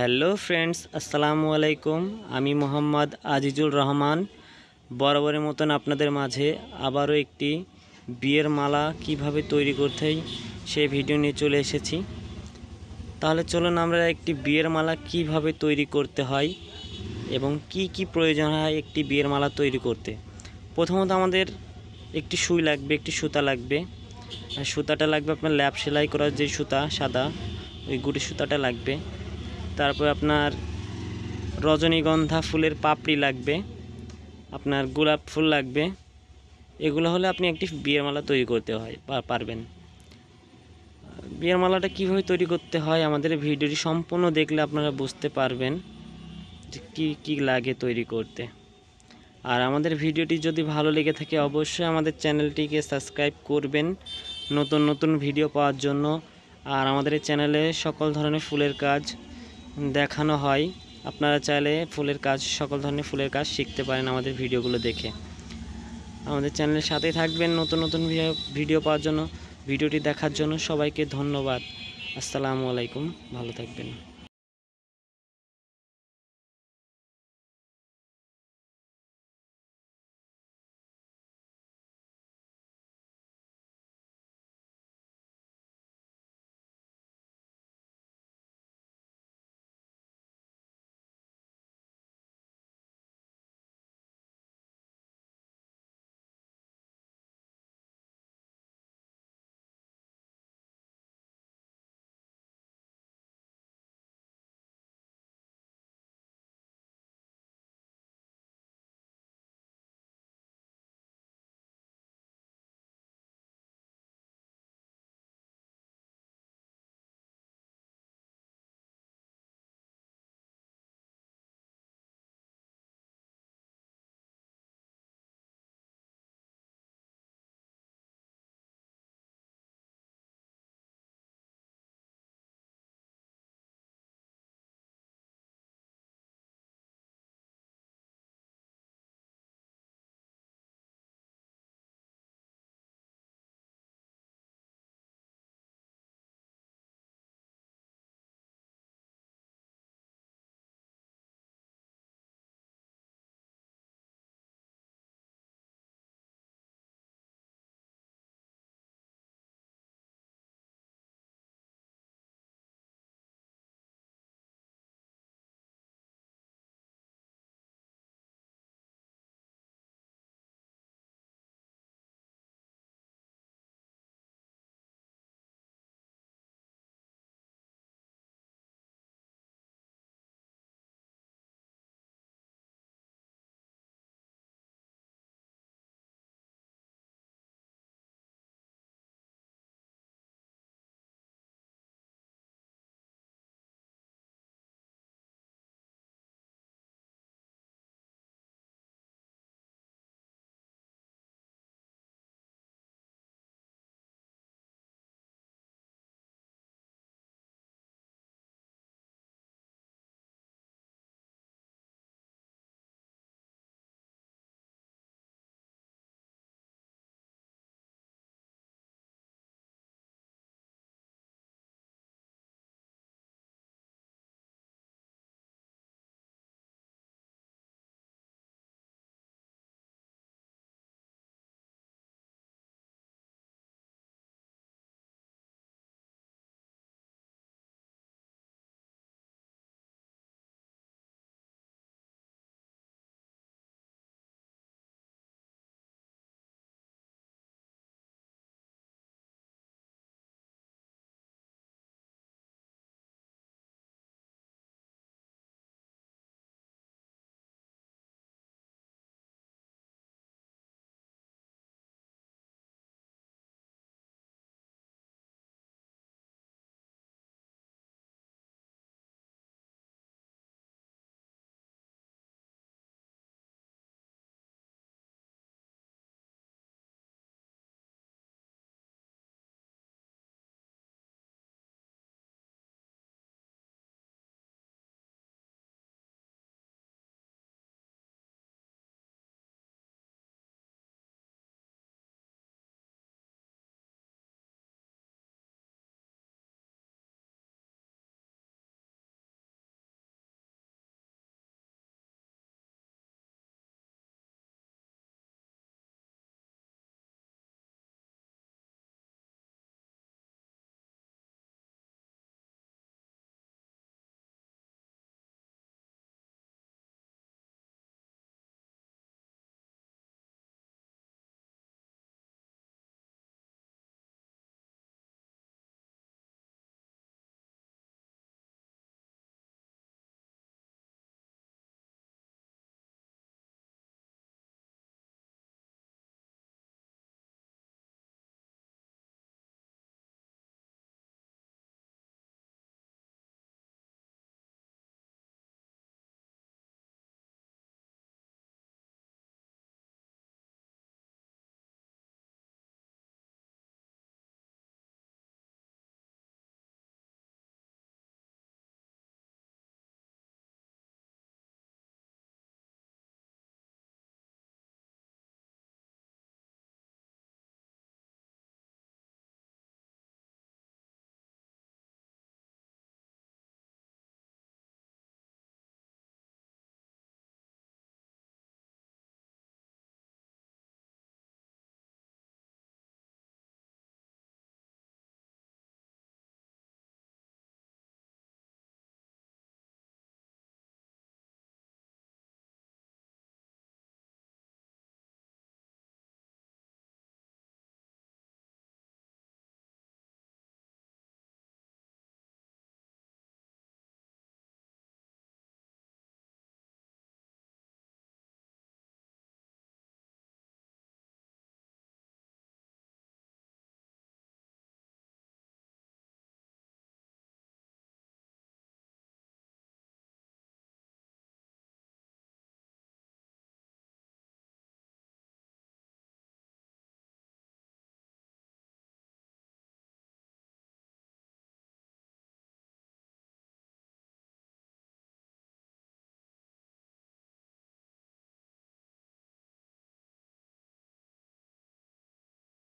hello friends আসসালামু আলাইকুম আমি মোহাম্মদ আজিজুল রহমান বরাবরের মতন আপনাদের মাঝে আবারও একটি বিয়ের মালা কিভাবে তৈরি করতে সেই ভিডিও নিয়ে চলে এসেছি তাহলে চলুন আমরা একটি বিয়ের মালা কিভাবে তৈরি করতে হয় এবং কি কি প্রয়োজন হয় একটি বিয়ের মালা তৈরি করতে প্রথমত আমাদের একটি সুই লাগবে একটি সুতা লাগবে সুতাটা লাগবে আপনার ল্যাপ সেলাই করার যে সুতা সাদা ওই গুটি সুতাটা লাগবে তারপর আপনার রজনীগন্ধা ফুলের পাপড়ি লাগবে আপনার গোলাপ ফুল লাগবে এগুলো হলে আপনি একটি বিয়ের মালা তৈরি করতে হয় পারবেন বিয়ের মালাটা কীভাবে তৈরি করতে হয় আমাদের ভিডিওটি সম্পূর্ণ দেখলে আপনারা বুঝতে পারবেন যে কী কী লাগে তৈরি করতে আর আমাদের ভিডিওটি যদি ভালো লেগে থাকে অবশ্যই আমাদের চ্যানেলটিকে সাবস্ক্রাইব করবেন নতুন নতুন ভিডিও পাওয়ার জন্য আর আমাদের চ্যানেলে সকল ধরনের ফুলের কাজ দেখানো হয় আপনারা চাইলে ফুলের কাজ সকল ধরনের ফুলের কাজ শিখতে পারেন আমাদের ভিডিওগুলো দেখে আমাদের চ্যানেলের সাথেই থাকবেন নতুন নতুন ভিডিও পাওয়ার জন্য ভিডিওটি দেখার জন্য সবাইকে ধন্যবাদ আসসালামু আলাইকুম ভালো থাকবেন